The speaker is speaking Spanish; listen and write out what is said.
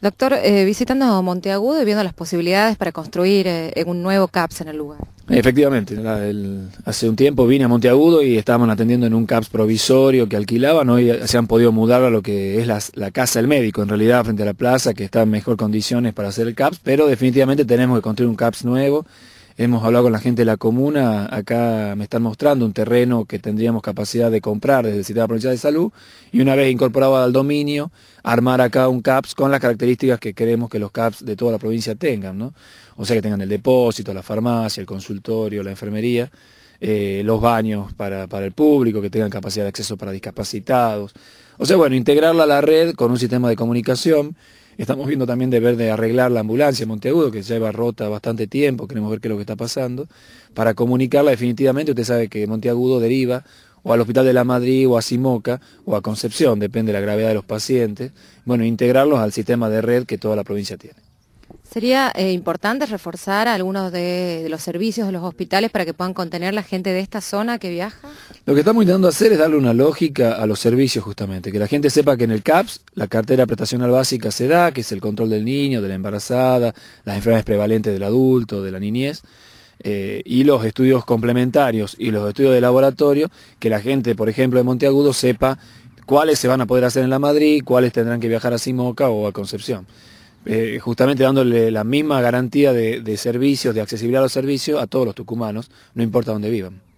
Doctor, visitando eh, visitando Monteagudo y viendo las posibilidades para construir eh, un nuevo CAPS en el lugar. Efectivamente, hace un tiempo vine a Monteagudo y estaban atendiendo en un CAPS provisorio que alquilaban, hoy se han podido mudar a lo que es la, la casa del médico, en realidad frente a la plaza, que está en mejor condiciones para hacer el CAPS, pero definitivamente tenemos que construir un CAPS nuevo hemos hablado con la gente de la comuna, acá me están mostrando un terreno que tendríamos capacidad de comprar desde el sistema Provincia de salud y una vez incorporado al dominio, armar acá un CAPS con las características que queremos que los CAPS de toda la provincia tengan, O sea que tengan el depósito, la farmacia, el consultorio, la enfermería. Eh, los baños para, el público, que tengan capacidad de acceso para discapacitados. O sea, bueno, integrarla a la red con un sistema de comunicación. Estamos viendo también de de arreglar la ambulancia Monteagudo, que lleva rota bastante tiempo, queremos ver qué es lo que está pasando, para comunicarla definitivamente. Usted sabe que Monteagudo deriva o al Hospital de la Madrid o a Simoca o a Concepción, depende de la gravedad de los pacientes. Bueno, integrarlos al sistema de red que toda la provincia tiene. Sería eh, importante reforzar algunos de, los servicios de los hospitales para que puedan contener la gente de esta zona que viaja. Lo que estamos intentando hacer es darle una lógica a los servicios justamente, que la gente sepa que en el CAPS la cartera prestacional básica se da, que es el control del niño, de la embarazada, las enfermedades prevalentes del adulto, de la niñez. Eh, y los estudios complementarios y los estudios de laboratorio, que la gente, por ejemplo, de Monteagudo sepa cuáles se van a poder hacer en la Madrid, cuáles tendrán que viajar a Simoca o a Concepción. Eh, justamente dándole la misma garantía de, de servicios, de accesibilidad a los servicios a todos los tucumanos, no importa dónde vivan.